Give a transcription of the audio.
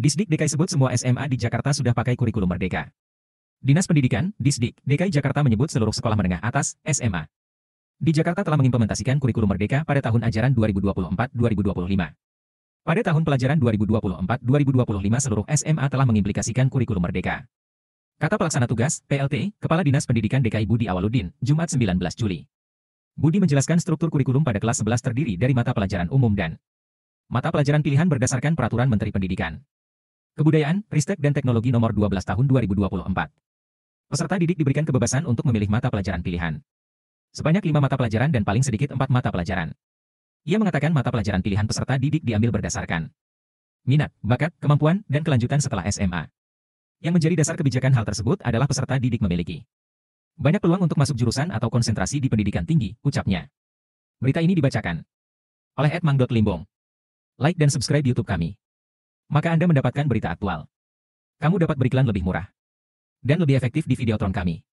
Disdik DKI sebut semua SMA di Jakarta sudah pakai kurikulum merdeka. Dinas Pendidikan, Disdik, DKI Jakarta menyebut seluruh sekolah menengah atas, SMA, di Jakarta telah mengimplementasikan kurikulum merdeka pada tahun ajaran 2024-2025. Pada tahun pelajaran 2024-2025 seluruh SMA telah mengimplikasikan kurikulum merdeka. Kata pelaksana tugas, PLT, Kepala Dinas Pendidikan DKI Budi Awaludin, Jumat 19 Juli. Budi menjelaskan struktur kurikulum pada kelas 11 terdiri dari mata pelajaran umum dan mata pelajaran pilihan berdasarkan peraturan Menteri Pendidikan. Kebudayaan, Ristek dan Teknologi Nomor 12 Tahun 2024. Peserta didik diberikan kebebasan untuk memilih mata pelajaran pilihan. Sebanyak lima mata pelajaran dan paling sedikit empat mata pelajaran. Ia mengatakan mata pelajaran pilihan peserta didik diambil berdasarkan minat, bakat, kemampuan, dan kelanjutan setelah SMA. Yang menjadi dasar kebijakan hal tersebut adalah peserta didik memiliki banyak peluang untuk masuk jurusan atau konsentrasi di pendidikan tinggi, ucapnya. Berita ini dibacakan oleh Edmang.limbong. Like dan subscribe YouTube kami maka Anda mendapatkan berita aktual. Kamu dapat beriklan lebih murah dan lebih efektif di Videotron kami.